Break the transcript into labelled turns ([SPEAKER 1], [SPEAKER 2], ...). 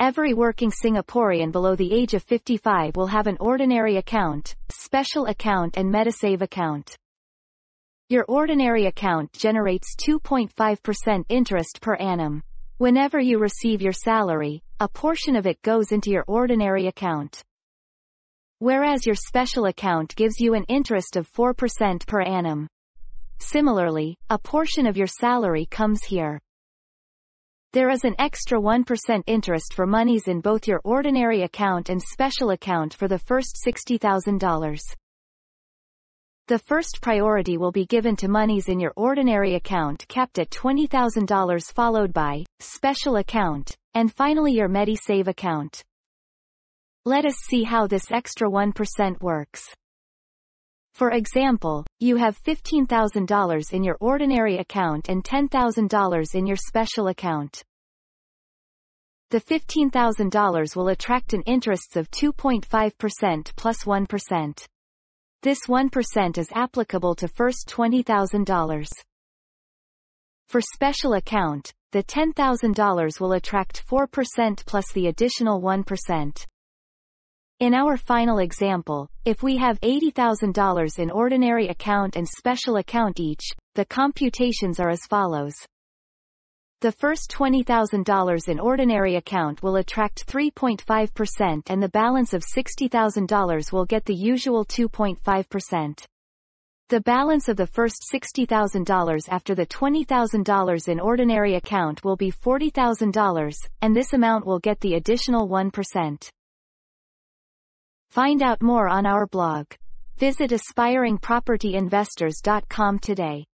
[SPEAKER 1] Every working Singaporean below the age of 55 will have an ordinary account, special account and Medisave account. Your ordinary account generates 2.5% interest per annum. Whenever you receive your salary, a portion of it goes into your ordinary account. Whereas your special account gives you an interest of 4% per annum. Similarly, a portion of your salary comes here. There is an extra 1% interest for monies in both your ordinary account and special account for the first $60,000. The first priority will be given to monies in your ordinary account capped at $20,000 followed by, special account, and finally your MediSave account. Let us see how this extra 1% works. For example, you have $15,000 in your ordinary account and $10,000 in your special account the $15,000 will attract an interest of 2.5% plus 1%. This 1% is applicable to first $20,000. For special account, the $10,000 will attract 4% plus the additional 1%. In our final example, if we have $80,000 in ordinary account and special account each, the computations are as follows. The first $20,000 in ordinary account will attract 3.5% and the balance of $60,000 will get the usual 2.5%. The balance of the first $60,000 after the $20,000 in ordinary account will be $40,000, and this amount will get the additional 1%. Find out more on our blog. Visit aspiringpropertyinvestors.com today.